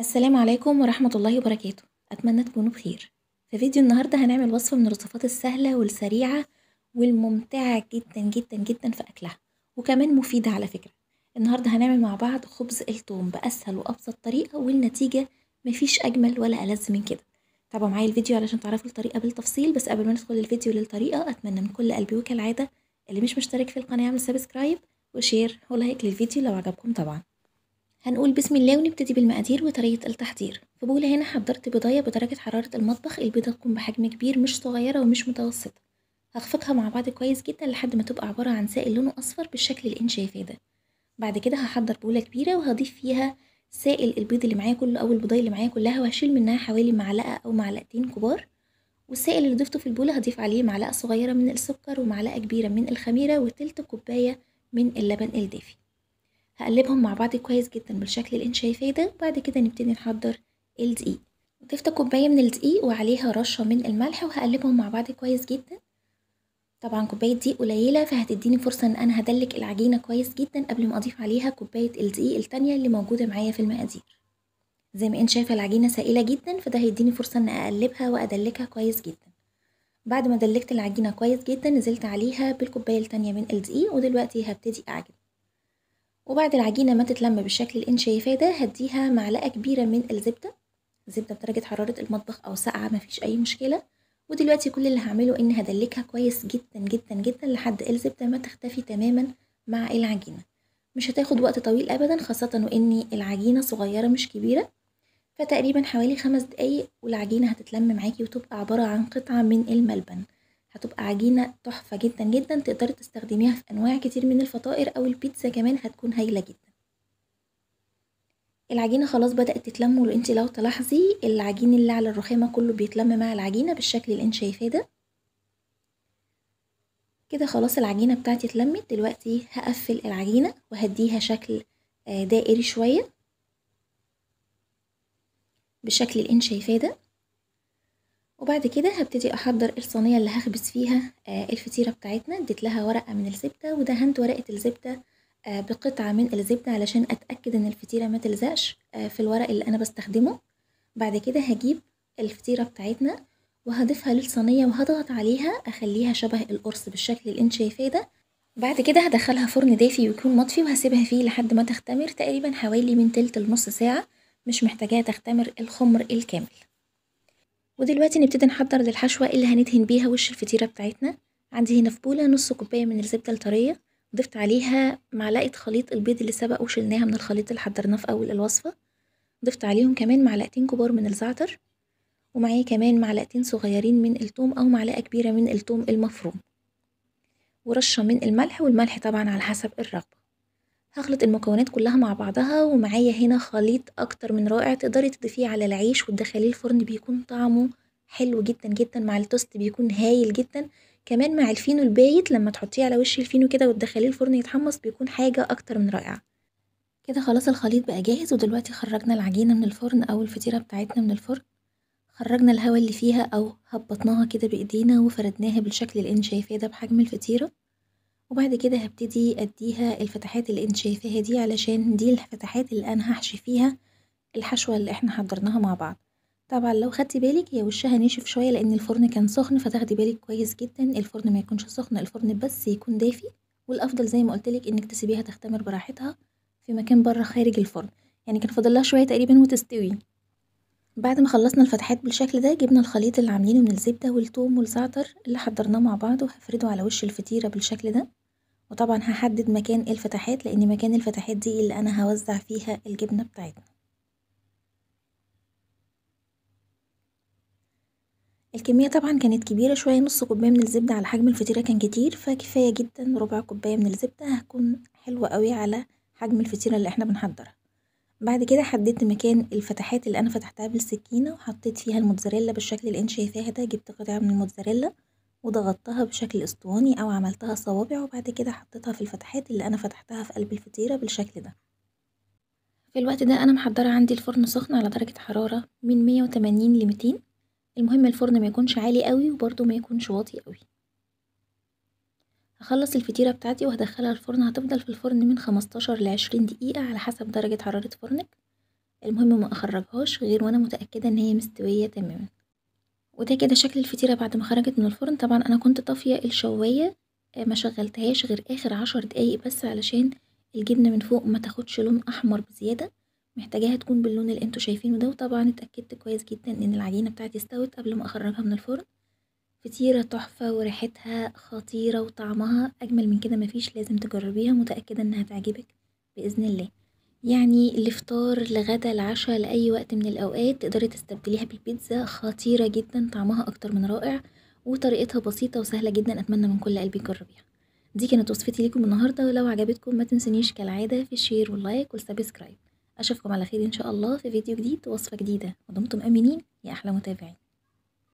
السلام عليكم ورحمة الله وبركاته أتمنى تكونوا بخير في فيديو النهاردة هنعمل وصفة من الوصفات السهلة والسريعة والممتعة جدا جدا جدا في أكلها وكمان مفيدة على فكرة النهاردة هنعمل مع بعض خبز التوم بأسهل وأبسط طريقة والنتيجة مفيش أجمل ولا ألذ من كده تابعوا معايا الفيديو علشان تعرفوا الطريقة بالتفصيل بس قبل ما ندخل الفيديو للطريقة أتمنى من كل قلبي وكالعادة اللي مش مشترك في القناة يعمل سبسكرايب وشير ولايك للفيديو لو عجبكم طبعا هنقول بسم الله ونبتدي بالمقادير وطريقة التحضير في بولة هنا حضرت بضاية بدرجة حرارة المطبخ البيضة تكون بحجم كبير مش صغيرة ومش متوسطة هخفقها مع بعض كويس جدا لحد ما تبقى عبارة عن سائل لونه أصفر بالشكل اللي انت شايفاه ده بعد كده هحضر بولة كبيرة وهضيف فيها سائل البيض اللي معايا كله أو البيضاية اللي معايا كلها وهشيل منها حوالي معلقة أو معلقتين كبار والسائل اللي ضفته في البولة هضيف عليه معلقة صغيرة من السكر ومعلقة كبيرة من الخميرة وتلت كوباية من اللبن الدافي هقلبهم مع بعض كويس جدا بالشكل اللي انت شايفاه ده وبعد كده نبتدي نحضر الدقيق ضفت كوبايه من الدقيق وعليها رشه من الملح وهقلبهم مع بعض كويس جدا طبعا كوبايه دقيق قليله فهتديني فرصه ان انا هدلك العجينه كويس جدا قبل ما اضيف عليها كوبايه الدقيق التانية اللي موجوده معايا في المقادير زي ما انت شايفه العجينه سائله جدا فده هيديني فرصه ان اقلبها وادلكها كويس جدا بعد ما دلكت العجينه كويس جدا نزلت عليها بالكوبايه التانية من الدقيق ودلوقتي هبتدي اعجن وبعد العجينة ما تتلم بالشكل اللي انت شايفاه ده هديها معلقة كبيرة من الزبدة زبدة بدرجة حرارة المطبخ أو ساقعة مفيش أي مشكلة ودلوقتي كل اللي هعمله إن هدلكها كويس جدا جدا جدا لحد الزبدة ما تختفي تماما مع العجينة مش هتاخد وقت طويل أبدا خاصة وإن العجينة صغيرة مش كبيرة فتقريبا حوالي خمس دقايق والعجينة هتتلم معاكي وتبقى عبارة عن قطعة من الملبن هتبقى عجينة تحفة جدا جدا تقدري تستخدميها في أنواع كتير من الفطائر أو البيتزا كمان هتكون هايلة جدا العجينة خلاص بدأت تتلم انت لو تلاحظي العجين اللي على الرخامة كله بيتلم مع العجينة بالشكل اللي انت شايفاه ده كده خلاص العجينة بتاعتي اتلمت دلوقتي هقفل العجينة وهديها شكل آه، دائري شوية بالشكل اللي انت شايفاه ده وبعد كده هبتدي احضر الصينيه اللي هخبز فيها آه، الفطيره بتاعتنا اديت لها ورقه من الزبده ودهنت ورقه الزبده آه، بقطعه من الزبده علشان اتاكد ان الفطيره ما تلزقش آه، في الورق اللي انا بستخدمه بعد كده هجيب الفطيره بتاعتنا وهضيفها للصينيه وهضغط عليها اخليها شبه القرص بالشكل اللي انت شايفاه ده بعد كده هدخلها فرن دافي ويكون مطفي وهسيبها فيه لحد ما تختمر تقريبا حوالي من تلت لنص ساعه مش محتاجاها تختمر الخمر الكامل ودلوقتي نبتدي نحضر للحشوة اللي هندهن بيها وش الفطيرة بتاعتنا عندي هنا في بولة نص كوباية من الزبدة الطرية ضفت عليها معلقة خليط البيض اللي سبق وشلناها من الخليط اللي حضرناه في أول الوصفة ضفت عليهم كمان معلقتين كبار من الزعتر ومعايا كمان معلقتين صغيرين من التوم أو معلقة كبيرة من التوم المفروم ورشة من الملح والملح طبعا على حسب الرغبة هخلط المكونات كلها مع بعضها ومعايا هنا خليط أكتر من رائع تقدري تضيفيه على العيش وتدخليه الفرن بيكون طعمه حلو جدا جدا مع التوست بيكون هايل جدا كمان مع الفينو البايت لما تحطيه على وش الفينو كده وتدخليه الفرن يتحمص بيكون حاجة أكتر من رائعة كده خلاص الخليط بقى جاهز ودلوقتي خرجنا العجينة من الفرن أو الفطيرة بتاعتنا من الفرن خرجنا الهواء اللي فيها أو هبطناها كده بإيدينا وفردناها بالشكل اللي انت شايفاه ده بحجم الفطيرة وبعد كده هبتدي أديها الفتحات اللي انت شايفاها دي علشان دي الفتحات اللي أنا هحشي فيها الحشوة اللي احنا حضرناها مع بعض طبعا لو خدتي بالك هي وشها نشف شوية لأن الفرن كان سخن فتاخدي بالك كويس جدا الفرن ما يكونش سخن الفرن بس يكون دافي والأفضل زي ما قلتلك إنك تسيبيها تختمر براحتها في مكان بره خارج الفرن يعني كان فاضلها شوية تقريبا وتستوي بعد ما خلصنا الفتحات بالشكل ده جبنا الخليط اللي عاملينه من الزبدة والتوم والزعتر اللي حضرناه مع بعض وهفرده على وش الفطيرة بالشكل ده وطبعا هحدد مكان الفتحات لأن مكان الفتحات دي اللي أنا هوزع فيها الجبنة بتاعتنا الكمية طبعا كانت كبيرة شوية نص كوباية من الزبدة على حجم الفطيرة كان كتير فكفاية جدا ربع كوباية من الزبدة هتكون حلوة قوي على حجم الفطيرة اللي احنا بنحضرها بعد كده حددت مكان الفتحات اللي أنا فتحتها بالسكينة وحطيت فيها الموتزاريلا بالشكل اللي انت شايفاه ده جبت قطعة من الموتزاريلا وضغطتها بشكل اسطواني أو عملتها صوابع وبعد كده حطيتها في الفتحات اللي أنا فتحتها في قلب الفطيرة بالشكل ده في الوقت ده أنا محضرة عندي الفرن سخن على درجة حرارة من مية وتمانين لميتين المهم الفرن ما يكونش عالي قوي وبرده ما يكونش واطي قوي هخلص الفطيرة بتاعتي وهدخلها الفرن هتفضل في الفرن من خمستاشر لعشرين دقيقة على حسب درجة حرارة فرنك المهم ما اخرجهاش غير وانا متأكدة ان هي مستوية تماما وده كده شكل الفطيرة بعد ما خرجت من الفرن طبعا انا كنت طافية الشواية آه، ما شغلتهاش غير اخر عشر دقايق بس علشان الجبنة من فوق ما تاخدش لون احمر بزيادة محتاجاها تكون باللون اللي انتوا شايفينه ده وطبعا اتأكدت كويس جدا ان العجينة بتاعتي استوت قبل ما اخرجها من الفرن فطيرة تحفة وريحتها خطيرة وطعمها أجمل من كده مفيش لازم تجربيها متأكدة إنها تعجبك بإذن الله يعني لفطار لغدا العشاء لأي وقت من الأوقات تقدري تستبدليها بالبيتزا خطيرة جدا طعمها أكتر من رائع وطريقتها بسيطة وسهلة جدا أتمنى من كل قلبي تجربيها دي كانت وصفتي ليكم النهاردة ولو عجبتكم ما تنسونيش كالعادة في الشير واللايك والسبسكرايب أشوفكم على خير إن شاء الله في فيديو جديد ووصفة جديدة ودمتم آمنين يا أحلى متابعين